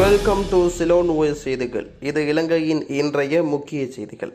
welcome to Ceylon ஓய் செய்திகள் இது இலங்கையின் இன்றைய முக்கிய செய்திகள்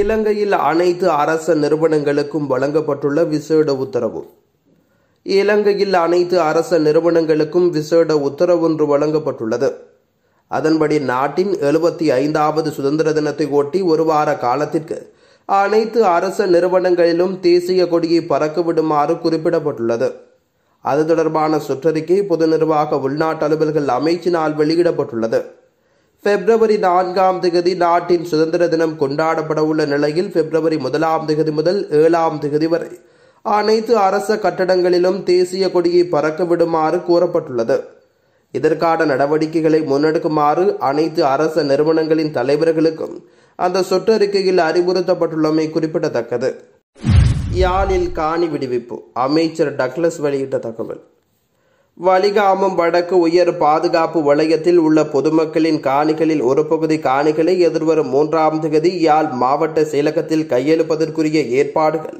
இலங்கையில் அனைத்து அரச நிறுவனங்களுக்கும் வழங்கப்பட்டுள்ள விசேட உத்தரவு இலங்கையில் அனைத்து அரச நிறுவனங்களுக்கும் விசேட உத்தரவு ஒன்று வழங்கப்பட்டுள்ளது அதன்படி நாட்டின் எழுபத்தி ஐந்தாவது சுதந்திர தினத்தை ஒட்டி ஒரு வார காலத்திற்கு அனைத்து அரச நிறுவனங்களிலும் தேசிய கொடியை பறக்க விடுமாறு குறிப்பிடப்பட்டுள்ளது அது தொடர்பான சுற்றறிக்கை பொது நிர்வாக உள்நாட்டு அலுவல்கள் அமைச்சினால் வெளியிடப்பட்டுள்ளது பிப்ரவரி நான்காம் திகதி நாட்டின் சுதந்திர தினம் கொண்டாடப்பட உள்ள நிலையில் பிப்ரவரி முதலாம் திகதி முதல் ஏழாம் திகதி வரை அனைத்து அரச கட்டடங்களிலும் தேசிய கொடியை பறக்க விடுமாறு கூறப்பட்டுள்ளது இதற்கான நடவடிக்கைகளை முன்னெடுக்குமாறு அனைத்து அரச நிறுவனங்களின் தலைவர்களுக்கும் அந்த சொற்றறிக்கையில் அறிவுறுத்தப்பட்டுள்ளமை குறிப்பிடத்தக்கது யாழில் காணி விடுவிப்பு அமைச்சர் டக்ளஸ் வெளியிட்ட தகவல் வலிகாமம் வடக்கு உயர் பாதுகாப்பு வலயத்தில் உள்ள பொதுமக்களின் காணிகளில் ஒரு பகுதி காணிகளை எதிர்வரும் மூன்றாம் தேதி யாழ் மாவட்ட செயலகத்தில் கையெழுப்பதற்குரிய ஏற்பாடுகள்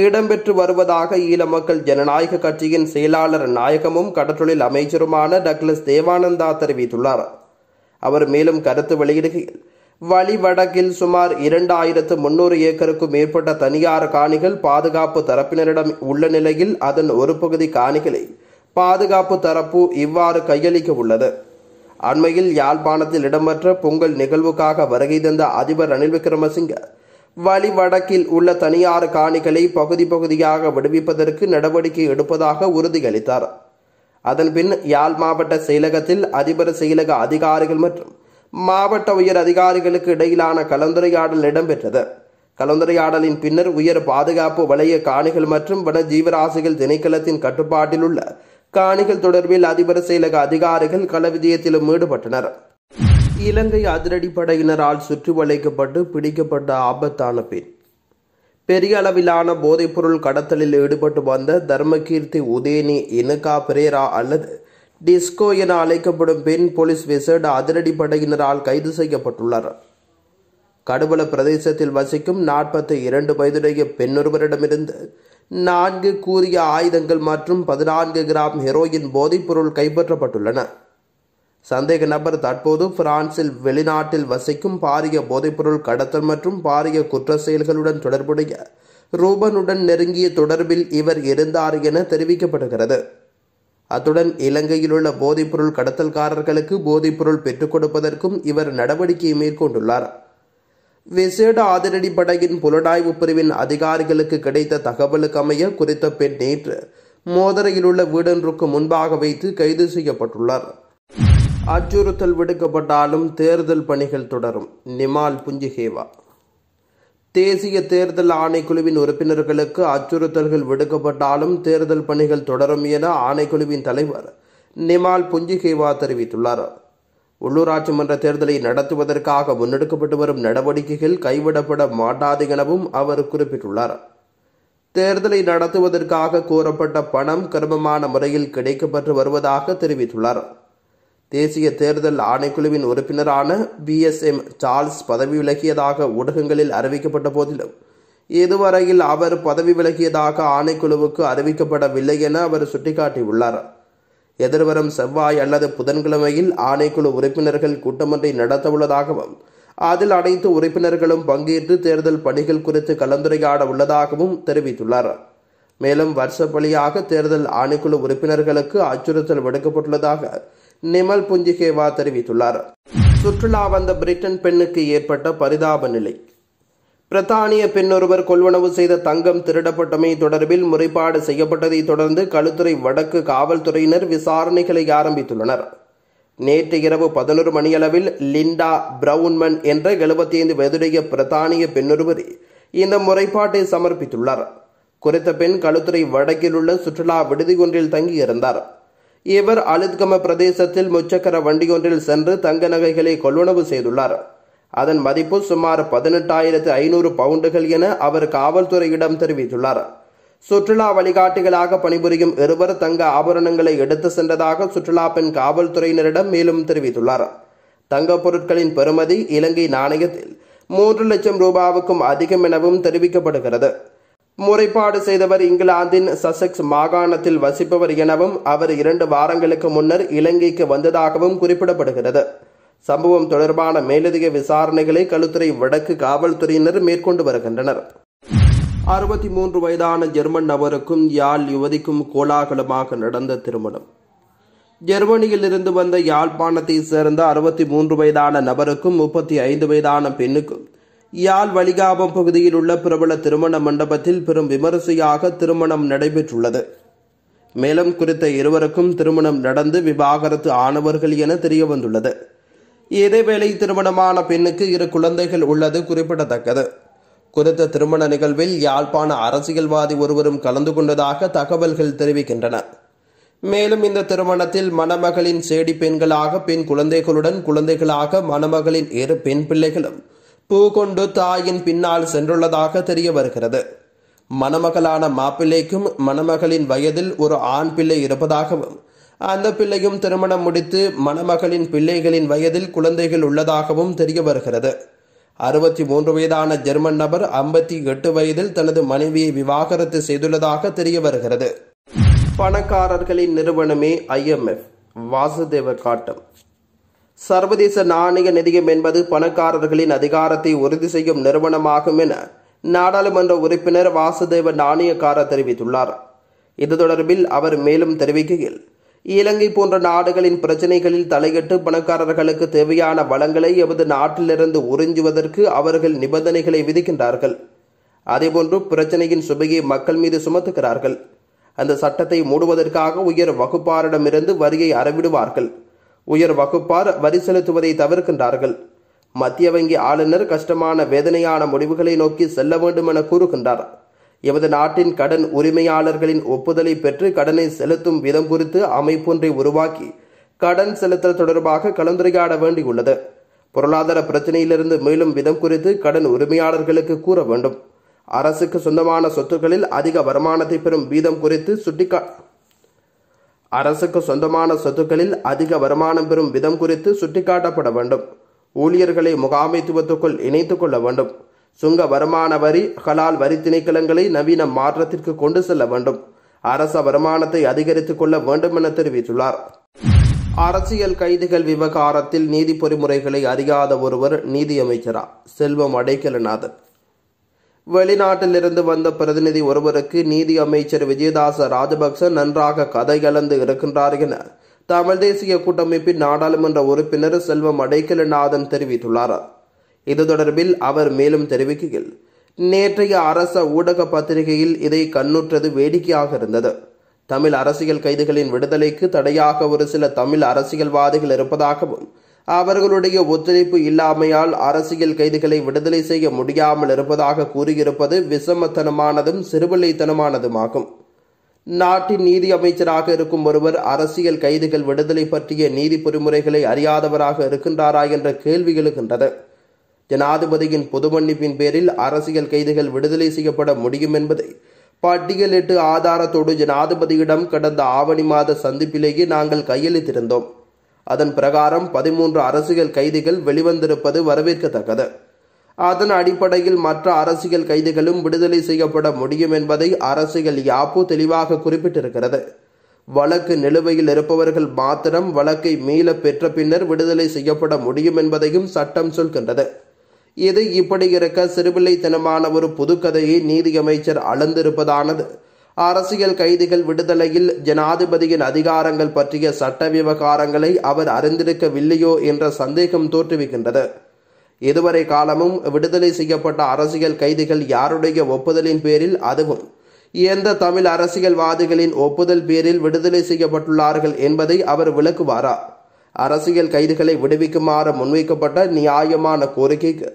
இடம்பெற்று வருவதாக ஈழ மக்கள் ஜனநாயக கட்சியின் செயலாளர் நாயகமும் கடற்றொழில் அமைச்சருமான டக்ளஸ் தேவானந்தா தெரிவித்துள்ளார் அவர் மேலும் கருத்து வெளியிடுகையில் வழிவடக்கில் சுமார் இரண்டாயிரத்து முன்னூறு ஏக்கருக்கும் மேற்பட்ட தனியார் காணிகள் பாதுகாப்பு தரப்பினரிடம் உள்ள நிலையில் அதன் ஒரு பகுதி காணிகளை பாதுகாப்பு தரப்பு இவ்வாறு கையளிக்க உள்ளது அண்மையில் யாழ்ப்பாணத்தில் இடம்பெற்ற பொங்கல் நிகழ்வுக்காக வருகை தந்த அதிபர் ரணில் விக்ரமசிங்க வழிவடக்கில் உள்ள தனியார் காணிகளை பகுதி பகுதியாக விடுவிப்பதற்கு நடவடிக்கை எடுப்பதாக உறுதியளித்தார் அதன்பின் யாழ் மாவட்ட செயலகத்தில் அதிபர் செயலக அதிகாரிகள் மற்றும் மாவட்ட உயர் அதிகாரிகளுக்கு இடையிலான கலந்துரையாடல் இடம்பெற்றது கலந்துரையாடலின் பின்னர் உயர் பாதுகாப்பு வளைய காணிகள் மற்றும் வன ஜீவராசிகள் திணைக்களத்தின் கட்டுப்பாட்டில் உள்ள காணிகள் தொடர்பில் அதிபர் செயலக அதிகாரிகள் களவிஜயத்திலும் ஈடுபட்டனர் இலங்கை அதிரடி படையினரால் சுற்றி வளைக்கப்பட்டு பிடிக்கப்பட்ட ஆபத்தான பெண் பெரிய அளவிலான போதைப்பொருள் கடத்தலில் ஈடுபட்டு வந்த தர்மகீர்த்தி உதயனி இனுகா பிரேரா அல்லது டிஸ்கோ என அழைக்கப்படும் பெண் போலீஸ் விசேட அதிரடி படையினரால் கைது செய்யப்பட்டுள்ளார் கடுவள பிரதேசத்தில் வசிக்கும் நாற்பத்தி இரண்டு வயதுடைய பெண்ணொருவரிடமிருந்து நான்கு கூறிய ஆயுதங்கள் மற்றும் பதினான்கு கிராம் ஹெரோயின் போதைப்பொருள் கைப்பற்றப்பட்டுள்ளன சந்தேக நபர் தற்போது பிரான்சில் வெளிநாட்டில் வசிக்கும் பாரிய போதைப்பொருள் கடத்தல் மற்றும் பாரிய குற்ற செயல்களுடன் தொடர்புடைய ரூபனுடன் நெருங்கிய தொடர்பில் இவர் இருந்தார் என தெரிவிக்கப்படுகிறது அத்துடன் இலங்கையிலுள்ள போதைப்பொருள் கடத்தல்காரர்களுக்கு போதைப்பொருள் பெற்றுக் கொடுப்பதற்கும் இவர் நடவடிக்கையை மேற்கொண்டுள்ளார் விசேட ஆதரடி படையின் புலனாய்வு பிரிவின் அதிகாரிகளுக்கு கிடைத்த தகவலுக்கு அமைய குறித்த பெண் நேற்று மோதரையிலுள்ள வீடொன்றுக்கு முன்பாக வைத்து கைது செய்யப்பட்டுள்ளார் அச்சுறுத்தல் விடுக்கப்பட்டாலும் தேர்தல் பணிகள் தொடரும் நிமால் புஞ்சிஹேவா தேசிய தேர்தல் ஆணைக்குழுவின் உறுப்பினர்களுக்கு அச்சுறுத்தல்கள் விடுக்கப்பட்டாலும் தேர்தல் பணிகள் தொடரும் என ஆணைக்குழுவின் தலைவர் நிமால் புஞ்சிகேவா தெரிவித்துள்ளார் உள்ளூராட்சி மன்ற தேர்தலை நடத்துவதற்காக முன்னெடுக்கப்பட்டு வரும் நடவடிக்கைகள் கைவிடப்பட மாட்டாது எனவும் அவர் குறிப்பிட்டுள்ளார் தேர்தலை நடத்துவதற்காக கோரப்பட்ட பணம் கிரமமான முறையில் கிடைக்கப்பட்டு வருவதாக தெரிவித்துள்ளார் தேசிய தேர்தல் ஆணைக்குழுவின் உறுப்பினரான பி எஸ் எம் சார்ல்ஸ் பதவி விலகியதாக ஊடகங்களில் அறிவிக்கப்பட்ட போதிலும் இதுவரையில் அவர் பதவி விலகியதாக ஆணைக்குழுவுக்கு அறிவிக்கப்படவில்லை என அவர் சுட்டிக்காட்டியுள்ளார் எதிர்வரும் செவ்வாய் அல்லது புதன்கிழமையில் ஆணைக்குழு உறுப்பினர்கள் கூட்டமன்றை நடத்தவுள்ளதாகவும் அதில் அனைத்து உறுப்பினர்களும் பங்கேற்று தேர்தல் பணிகள் குறித்து கலந்துரையாட உள்ளதாகவும் தெரிவித்துள்ளார் மேலும் வருஷப்பலியாக தேர்தல் ஆணைக்குழு உறுப்பினர்களுக்கு அச்சுறுத்தல் விடுக்கப்பட்டுள்ளதாக நிமல் புஞ்சிகேவா தெரிவித்துள்ளார் சுற்றுலா வந்த பிரிட்டன் பெண்ணுக்கு ஏற்பட்ட பரிதாப நிலை பிரித்தானிய பெண்ணொருவர் கொள்வனவு செய்த தங்கம் திருடப்பட்டமை தொடர்பில் முறைப்பாடு செய்யப்பட்டதை தொடர்ந்து களுத்துறை வடக்கு காவல்துறையினர் விசாரணைகளை ஆரம்பித்துள்ளனர் நேற்று இரவு பதினொரு மணியளவில் லிண்டா பிரவுன்மன் என்ற எழுபத்தி ஐந்து வயதுடைய பிரத்தானிய பெண்ணொருவர் இந்த முறைப்பாட்டை சமர்ப்பித்துள்ளார் குறித்த பெண் களுத்துறை வடக்கில் உள்ள சுற்றுலா விடுதி ஒன்றில் தங்கியிருந்தார் இவர் அழுத்கம பிரதேசத்தில் முச்சக்கர வண்டி ஒன்றில் சென்று தங்க நகைகளை கொள்வனவு செய்துள்ளார் அதன் மதிப்பு சுமார் பதினெட்டாயிரத்து ஐநூறு பவுண்டுகள் என அவர் காவல்துறையிடம் தெரிவித்துள்ளார் சுற்றுலா வழிகாட்டிகளாக பணிபுரியும் இருவர் தங்க ஆபரணங்களை எடுத்து சென்றதாக சுற்றுலா பெண் காவல்துறையினரிடம் மேலும் தெரிவித்துள்ளார் தங்கப் பொருட்களின் பெறுமதி இலங்கை நாணயத்தில் மூன்று லட்சம் ரூபாவுக்கும் அதிகம் எனவும் தெரிவிக்கப்படுகிறது முறைப்பாடு செய்தவர் இங்கிலாந்தின் சசெக்ஸ் மாகாணத்தில் வசிப்பவர் எனவும் அவர் இரண்டு வாரங்களுக்கு முன்னர் இலங்கைக்கு வந்ததாகவும் குறிப்பிடப்படுகிறது சம்பவம் தொடர்பான மேலதிக விசாரணைகளை களுத்துறை வடக்கு காவல்துறையினர் மேற்கொண்டு வருகின்றனர் அறுபத்தி மூன்று வயதான ஜெர்மன் நபருக்கும் யாழ் யுவதிக்கும் கோலாகலமாக நடந்த திருமணம் ஜெர்மனியில் இருந்து வந்த யாழ்ப்பாணத்தை சேர்ந்த அறுபத்தி மூன்று வயதான நபருக்கும் முப்பத்தி ஐந்து வயதான பெண்ணுக்கும் யாழ் வலிகாபம் பகுதியில் உள்ள பிரபல திருமண மண்டபத்தில் பெரும் விமரிசையாக திருமணம் நடைபெற்றுள்ளது மேலும் குறித்த இருவருக்கும் திருமணம் நடந்து விவாகரத்து ஆனவர்கள் என தெரிய வந்துள்ளது இதேவேளை திருமணமான பெண்ணுக்கு இரு குழந்தைகள் உள்ளது குறிப்பிடத்தக்கது குறித்த திருமண நிகழ்வில் யாழ்ப்பாண அரசியல்வாதி ஒருவரும் கலந்து கொண்டதாக தகவல்கள் தெரிவிக்கின்றன மேலும் இந்த திருமணத்தில் மணமகளின் சேடி பெண்களாக பெண் குழந்தைகளுடன் குழந்தைகளாக மணமகளின் இரு பெண் பிள்ளைகளும் பூ கொண்டு தாயின் பின்னால் சென்றுள்ளதாக தெரிய வருகிறது மணமகளான மாப்பிள்ளைக்கும் மணமகளின் வயதில் ஒரு ஆண் பிள்ளை இருப்பதாகவும் அந்த பிள்ளையும் திருமணம் முடித்து மணமகளின் பிள்ளைகளின் வயதில் குழந்தைகள் உள்ளதாகவும் தெரிய வருகிறது அறுபத்தி மூன்று வயதான ஜெர்மன் நபர் ஐம்பத்தி எட்டு வயதில் தனது மனைவியை விவாகரத்து செய்துள்ளதாக தெரிய வருகிறது பணக்காரர்களின் நிறுவனமே ஐஎம்எஃப் வாசுதேவ காட்டம் சர்வதேச நாணய நிதியம் என்பது பணக்காரர்களின் அதிகாரத்தை உறுதி செய்யும் நிறுவனமாகும் என நாடாளுமன்ற உறுப்பினர் வாசுதேவ நாணயக்கார தெரிவித்துள்ளார் இது தொடர்பில் அவர் மேலும் தெரிவிக்கையில் இலங்கை போன்ற நாடுகளின் பிரச்சினைகளில் தலையிட்டு பணக்காரர்களுக்கு தேவையான வளங்களை எமது நாட்டிலிருந்து உறிஞ்சுவதற்கு அவர்கள் நிபந்தனைகளை விதிக்கின்றார்கள் அதேபோன்று பிரச்சனையின் சுபையை மக்கள் மீது சுமத்துகிறார்கள் அந்த சட்டத்தை மூடுவதற்காக உயர் வகுப்பாரிடமிருந்து வரியை அறவிடுவார்கள் உயர் வகுப்பார் வரி செலுத்துவதை தவிர்க்கின்றார்கள் மத்திய வங்கி ஆளுநர் கஷ்டமான வேதனையான முடிவுகளை நோக்கி செல்ல வேண்டும் என கூறுகின்றார் எமது நாட்டின் கடன் உரிமையாளர்களின் ஒப்புதலை பெற்று கடனை செலுத்தும் விதம் குறித்து அமைப்பொன்றை உருவாக்கி கடன் செலுத்தல் தொடர்பாக கலந்துரையாட வேண்டியுள்ளது பொருளாதார பிரச்சனையிலிருந்து மேலும் விதம் குறித்து கடன் உரிமையாளர்களுக்கு கூற வேண்டும் அரசுக்கு சொந்தமான சொத்துக்களில் அதிக வருமானத்தை பெறும் வீதம் குறித்து சுட்டிக்கா அரசுக்கு சொந்தமான சொத்துக்களில் அதிக வருமானம் பெறும் விதம் குறித்து சுட்டிக்காட்டப்பட வேண்டும் ஊழியர்களை முகாமைத்துவத்துக்குள் இணைத்துக் கொள்ள வேண்டும் சுங்க வருமான வரி ஹலால் வரி திணைக்களங்களை நவீன மாற்றத்திற்கு கொண்டு செல்ல வேண்டும் அரச வருமானத்தை அதிகரித்துக் கொள்ள வேண்டும் என தெரிவித்துள்ளார் அரசியல் கைதிகள் விவகாரத்தில் நீதி பொறிமுறைகளை அறியாத ஒருவர் நீதியமைச்சரா செல்வம் அடைக்கலநாதன் வெளிநாட்டிலிருந்து வந்த பிரதிநிதி ஒருவருக்கு நீதி அமைச்சர் விஜயதாச ராஜபக்ச நன்றாக கதை கலந்து இருக்கின்றார் என தமிழ் தேசிய கூட்டமைப்பின் நாடாளுமன்ற உறுப்பினர் செல்வம் அடைக்கலநாதன் தெரிவித்துள்ளார் இது தொடர்பில் அவர் மேலும் தெரிவிக்கையில் நேற்றைய அரச ஊடக பத்திரிகையில் இதை கண்ணுற்றது வேடிக்கையாக இருந்தது தமிழ் அரசியல் கைதிகளின் விடுதலைக்கு தடையாக ஒரு சில தமிழ் அரசியல்வாதிகள் இருப்பதாகவும் அவர்களுடைய ஒத்துழைப்பு இல்லாமையால் அரசியல் கைதிகளை விடுதலை செய்ய முடியாமல் இருப்பதாக கூறியிருப்பது விசமத்தனமானதும் சிறுபிள்ளைத்தனமானதுமாகும் நாட்டின் நீதி அமைச்சராக இருக்கும் ஒருவர் அரசியல் கைதிகள் விடுதலை பற்றிய நீதி பொறிமுறைகளை அறியாதவராக இருக்கின்றாரா என்ற கேள்வி எழுகின்றது ஜனாதிபதியின் பொது மன்னிப்பின் பேரில் அரசியல் கைதிகள் விடுதலை செய்யப்பட முடியும் என்பதை பட்டியலிட்டு ஆதாரத்தோடு ஜனாதிபதியிடம் கடந்த ஆவணி மாத சந்திப்பிலேயே நாங்கள் கையெழுத்திருந்தோம் அதன் பிரகாரம் பதிமூன்று அரசியல் கைதிகள் வெளிவந்திருப்பது வரவேற்கத்தக்கது அதன் அடிப்படையில் மற்ற அரசியல் கைதிகளும் விடுதலை செய்யப்பட முடியும் என்பதை அரசியல் யாப்பு தெளிவாக குறிப்பிட்டிருக்கிறது வழக்கு நிலுவையில் இருப்பவர்கள் மாத்திரம் வழக்கை மீள பெற்ற பின்னர் விடுதலை செய்யப்பட முடியும் என்பதையும் சட்டம் சொல்கின்றது இது இப்படி இருக்க சிறுபிள்ளைத்தனமான ஒரு புதுக்கதையை நீதியமைச்சர் அளந்திருப்பதானது அரசியல் கைதிகள் விடுதலையில் ஜனாதிபதியின் அதிகாரங்கள் பற்றிய சட்ட விவகாரங்களை அவர் அறிந்திருக்கவில்லையோ என்ற சந்தேகம் தோற்றுவிக்கின்றது இதுவரை காலமும் விடுதலை செய்யப்பட்ட அரசியல் கைதிகள் யாருடைய ஒப்புதலின் பேரில் அதுவும் எந்த தமிழ் அரசியல்வாதிகளின் ஒப்புதல் பேரில் விடுதலை செய்யப்பட்டுள்ளார்கள் என்பதை அவர் விளக்குவாரா அரசியல் கைதிகளை விடுவிக்குமாறு முன்வைக்கப்பட்ட நியாயமான கோரிக்கைக்கு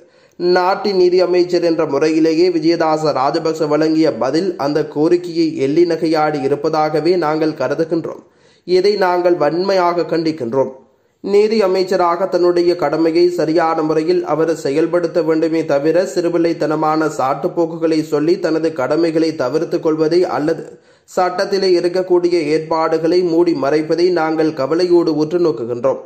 நாட்டின் நிதி அமைச்சர் என்ற முறையிலேயே விஜயதாச ராஜபக்ச வழங்கிய பதில் அந்த கோரிக்கையை எள்ளி நகையாடி இருப்பதாகவே நாங்கள் கருதுகின்றோம் இதை நாங்கள் வன்மையாக கண்டிக்கின்றோம் நீதி அமைச்சராக தன்னுடைய கடமையை சரியான முறையில் அவர் செயல்படுத்த வேண்டுமே தவிர சிறுபிள்ளைத்தனமான சாட்டுப்போக்குகளை சொல்லி தனது கடமைகளை தவிர்த்து கொள்வதை அல்லது சட்டத்திலே இருக்கக்கூடிய ஏற்பாடுகளை மூடி மறைப்பதை நாங்கள் கவலையோடு உற்று நோக்குகின்றோம்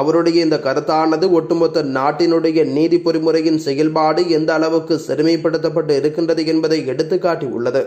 அவருடைய இந்த கருத்தானது ஒட்டுமொத்த நாட்டினுடைய நீதி பொறிமுறையின் செயல்பாடு எந்த அளவுக்கு செருமைப்படுத்தப்பட்டு இருக்கின்றது என்பதை எடுத்துக்காட்டியுள்ளது